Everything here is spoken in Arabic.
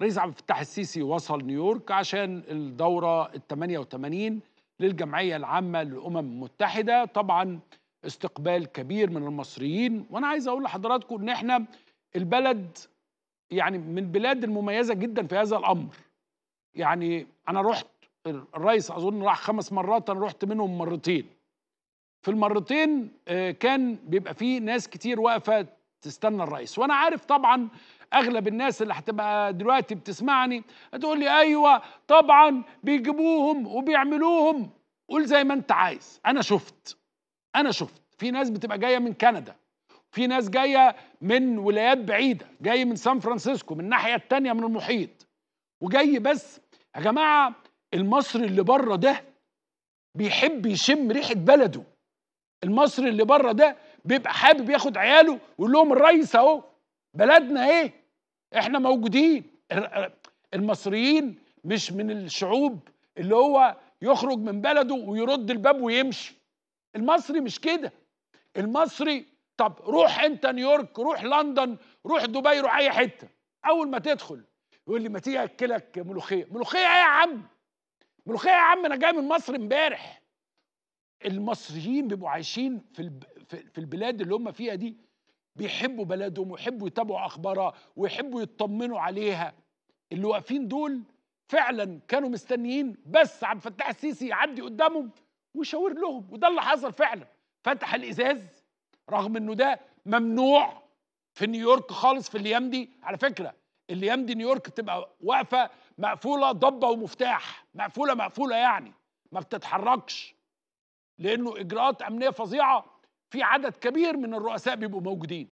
رئيس عبد الفتاح السيسي وصل نيويورك عشان الدورة ال 88 للجمعية العامة للأمم المتحدة طبعا استقبال كبير من المصريين وأنا عايز أقول لحضراتكم إن إحنا البلد يعني من البلاد المميزة جدا في هذا الأمر يعني أنا رحت الرئيس أظن راح خمس مرات أنا رحت منهم مرتين في المرتين آه، كان بيبقى فيه ناس كتير واقفة تستنى الرئيس وانا عارف طبعا اغلب الناس اللي هتبقى دلوقتي بتسمعني هتقول لي ايوه طبعا بيجيبوهم وبيعملوهم قول زي ما انت عايز انا شفت انا شفت في ناس بتبقى جايه من كندا في ناس جايه من ولايات بعيده جاي من سان فرانسيسكو من الناحيه التانية من المحيط وجاي بس يا جماعه المصري اللي بره ده بيحب يشم ريحه بلده المصري اللي بره ده بيبقى حابب ياخد عياله ويقول لهم الريس اهو بلدنا ايه احنا موجودين المصريين مش من الشعوب اللي هو يخرج من بلده ويرد الباب ويمشي المصري مش كده المصري طب روح انت نيويورك روح لندن روح دبي روح اي حته اول ما تدخل يقول لي ما تيجي اكلك ملوخيه ملوخيه ايه يا عم ملوخيه يا عم انا جاي من مصر امبارح المصريين بيبقوا عايشين في في البلاد اللي هم فيها دي بيحبوا بلدهم ويحبوا يتابعوا اخبارها ويحبوا يطمنوا عليها اللي واقفين دول فعلا كانوا مستنيين بس عبد الفتاح السيسي يعدي قدامهم ويشاور لهم وده اللي حصل فعلا فتح الازاز رغم انه ده ممنوع في نيويورك خالص في الايام دي على فكره الايام دي نيويورك تبقى واقفه مقفوله ضبه ومفتاح مقفوله مقفوله يعني ما بتتحركش لانه اجراءات امنيه فظيعه في عدد كبير من الرؤساء بيبقوا موجودين